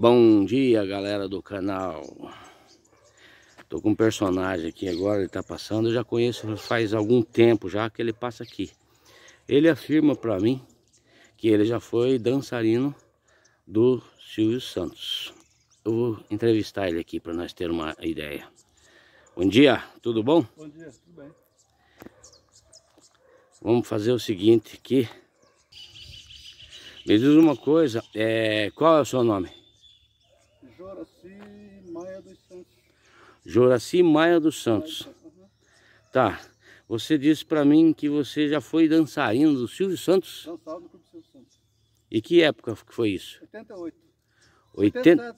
Bom dia galera do canal Tô com um personagem aqui agora, ele tá passando Eu já conheço faz algum tempo já que ele passa aqui Ele afirma para mim que ele já foi dançarino do Silvio Santos Eu vou entrevistar ele aqui para nós ter uma ideia Bom dia, tudo bom? Bom dia, tudo bem Vamos fazer o seguinte aqui me diz uma coisa, é, qual é o seu nome? Joraci Maia dos Santos. Joraci Maia dos Santos. Tá. Você disse para mim que você já foi dançarino do Silvio Santos? Dançava no Clube Silvio Santos. E que época que foi isso? 88. 80...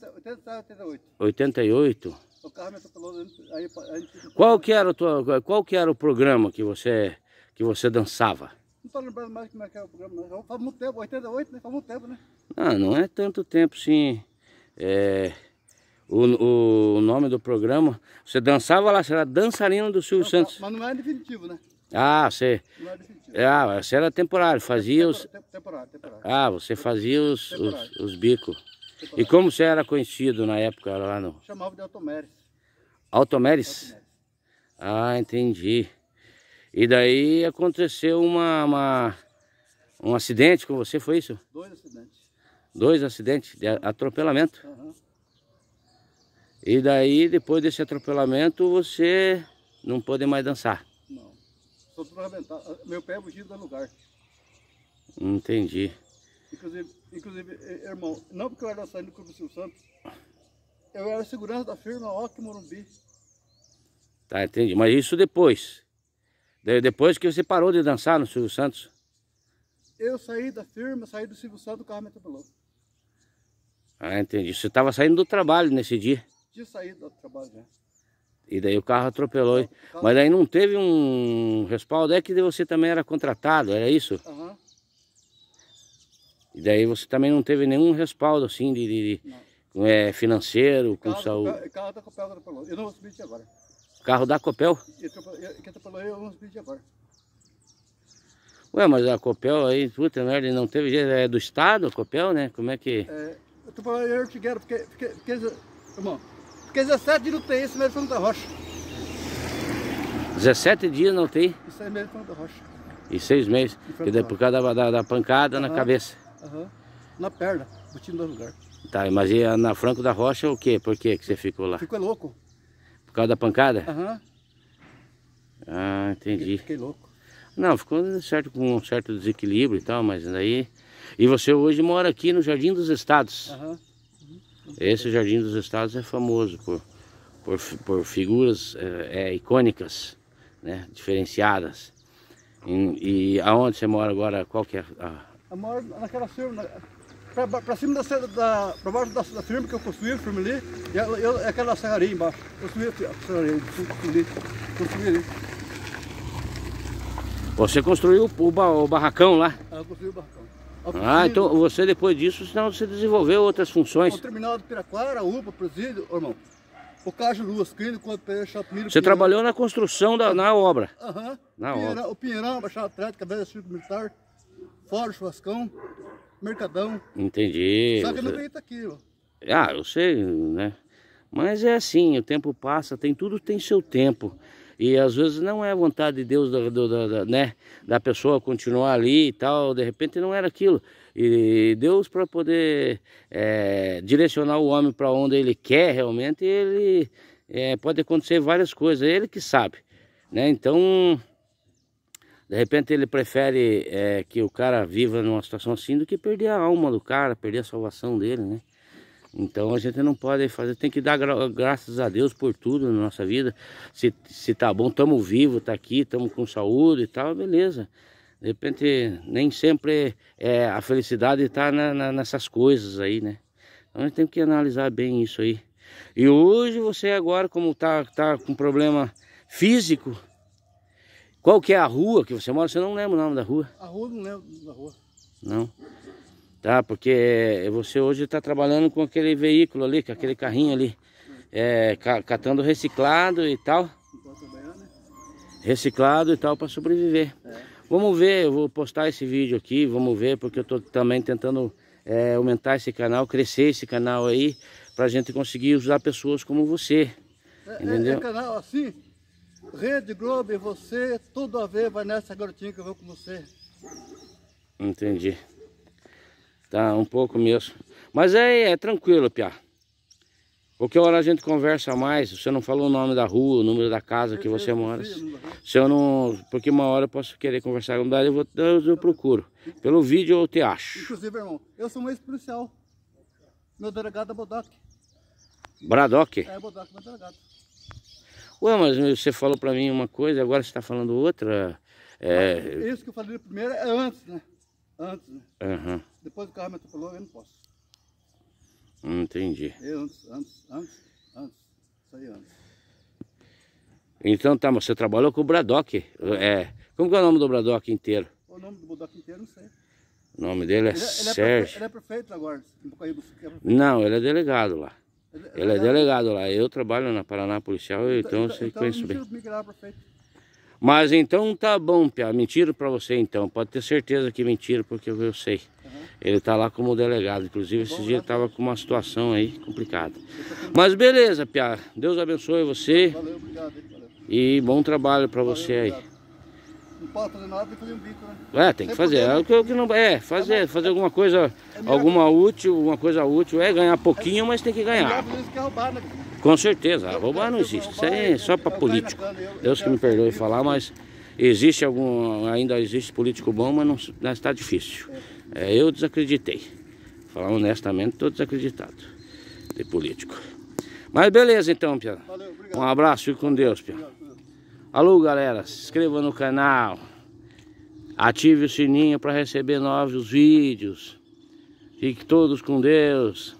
88. 88? Qual que era o tua, qual que era o programa que você que você dançava? Não estou lembrando mais como é que era o programa, não. Faz muito tempo, 88, né? Faz muito tempo, né? Ah, não é tanto tempo, sim. É, o, o nome do programa, você dançava lá, você era dançarina do Silvio não, Santos. Mas não era é definitivo, né? Ah, você. Não era é definitivo. É, ah, você era temporário, fazia os. Temporário, temporário. Ah, você fazia os, os, os, bicos. E como você era conhecido na época lá no. Chamava de Automeres. Automeres? Ah, entendi. E daí aconteceu uma, uma, um acidente com você, foi isso? Dois acidentes dois acidentes de atropelamento. Uhum. E daí, depois desse atropelamento, você não pode mais dançar. Não. Só para arrebentar. Ah, meu pé é fugido do lugar. Entendi. Inclusive, inclusive, irmão, não porque eu era saindo do Clube Silvio Santos, eu era segurança da firma Oque Morumbi. Tá, entendi. Mas isso depois. Depois que você parou de dançar no Silvio Santos? Eu saí da firma, saí do Silvio Santos o carro atropelou. Ah, entendi. Você estava saindo do trabalho nesse dia? Tinha saído do trabalho, né? E daí o carro atropelou. Carro... Mas aí não teve um respaldo. É que você também era contratado, era isso? Uhum. E daí você também não teve nenhum respaldo assim de, de, de é, financeiro, carro, com saúde. O carro da Copel atropelou. Eu não vou subir de agora. O Carro da Copel? Que atropelou eu, eu não subi de agora. Ué, mas a Copel aí, puta merda, não teve jeito. É do Estado a Copel, né? Como é que. É... Eu tô falando, eu cheguei, fiquei, porque fiquei, irmão, fiquei 17 dias não tem esse mesmo da rocha. 17 dias na UTI? E 6 meses da rocha. E 6 meses, e daí por causa da, da, da pancada uhum. na cabeça? Aham, uhum. na perna, botando no lugar. Tá, mas e na Franco da Rocha o quê? Por quê que você ficou lá? Ficou louco. Por causa da pancada? Aham. Uhum. Ah, entendi. Fiquei, fiquei louco. Não, ficou certo com um certo desequilíbrio e tal, mas daí. E você hoje mora aqui no Jardim dos Estados. Uhum. Esse Jardim dos Estados é famoso por, por, por figuras é, é, icônicas, né? diferenciadas. E, e, aonde você mora agora? Qual que é a... Eu moro naquela firma, na, para cima da, da pra baixo da, da, firma que eu construí, a firma ali, e eu, é aquela serraria embaixo. Eu construí a serraria, construí, construí ali. Você construiu o, o barracão lá? Ah, eu construí o barracão. Ah, então você depois disso, senão você desenvolveu outras funções. O terminal do Piraquara, UPA, presídio, irmão. O Cajo Luz, Clínico, Conto Pereira, Chapimiro. Você trabalhou na construção da na obra? Aham. Na obra. O Pinheirão, Baixada Atlética, Velha Circo Militar, Fora Churrascão, Mercadão. Entendi. Só que você... não tá aqui, ó. Ah, eu sei, né? Mas é assim, o tempo passa, tem tudo tem seu tempo. E às vezes não é a vontade de Deus da, da, da, né, da pessoa continuar ali e tal, de repente não era aquilo. E Deus, para poder é, direcionar o homem para onde ele quer realmente, ele é, pode acontecer várias coisas, ele que sabe. Né? Então, de repente ele prefere é, que o cara viva numa situação assim do que perder a alma do cara, perder a salvação dele, né? Então a gente não pode fazer, tem que dar gra graças a Deus por tudo na nossa vida. Se, se tá bom, estamos vivos, está aqui, estamos com saúde e tal, beleza. De repente, nem sempre é, a felicidade está nessas coisas aí, né? Então a gente tem que analisar bem isso aí. E hoje você agora, como tá, tá com problema físico, qual que é a rua que você mora? Você não lembra o nome da rua? A rua não lembro da rua. Não tá? Porque eh, você hoje está trabalhando com aquele veículo ali, com aquele carrinho ali, é, catando reciclado e tal. Reciclado e tal para sobreviver. Vamos ver, eu vou postar esse vídeo aqui, vamos ver, porque eu estou também tentando é, aumentar esse canal, crescer esse canal aí, para a gente conseguir usar pessoas como você. É, entendeu? É, é canal assim, Rede Globo e você, tudo a ver, vai nessa garotinha que eu vou com você. Entendi. Tá um pouco mesmo. Mas é, é tranquilo, Pia. Qualquer hora a gente conversa mais. Você não falou o nome da rua, o número da casa que você mora. Se eu não. Porque uma hora eu posso querer conversar com ela, eu, vou, eu, eu procuro. Pelo vídeo eu te acho. Inclusive, irmão, eu sou um ex-policial. Meu delegado é Bodoc. Bradock? É, Bodoc, meu delegado. Ué, mas você falou pra mim uma coisa, agora você tá falando outra. É... Isso que eu falei primeiro é antes, né? Antes, né? Uhum. Depois o carro me atropelou, eu não posso. Hum, entendi. Eu antes, antes, antes, antes. Isso aí antes. Então tá, mas você trabalhou com o Bradock. É. Como que é o nome do Bradock inteiro? O nome do Bradock inteiro, não sei. O nome dele é, ele, Sérgio. Ele é, prefeito, ele é prefeito agora, é Não, ele é delegado lá. Ele, é ele é, é delegado lá. Eu trabalho na Paraná Policial, então, então, então eu sei então, conheço bem. Prefeito. Mas então tá bom, Pia, mentira para você então. Pode ter certeza que mentira, porque eu sei. Uhum. Ele tá lá como delegado. Inclusive, é esses dias né? tava com uma situação aí complicada. Mas beleza, Pia. Deus abençoe você. Valeu, obrigado. Valeu. E bom trabalho para você aí. não pode fazer nada, tem que fazer um bico, né? É, tem que Sempre fazer. é, né? o que, que não, é, tá fazer, fazer alguma coisa, é alguma útil, alguma coisa útil. É ganhar pouquinho, mas tem que ganhar. É melhor isso que com certeza, roubar não existe. Isso é só para político. Deus que me perdoe falar, mas existe algum. Ainda existe político bom, mas não, está difícil. É, eu desacreditei. Falar honestamente, estou desacreditado de político. Mas beleza então, Pia. Um abraço, fique com Deus, Pia. Alô, galera, se inscreva no canal. Ative o sininho para receber novos vídeos. Fique todos com Deus.